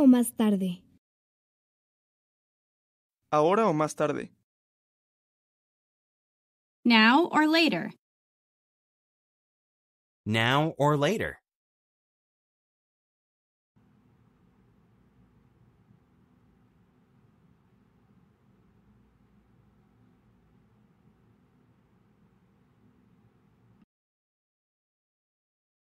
¿Ahora o más tarde? ¿Ahora o más tarde? Now or later? Now or later?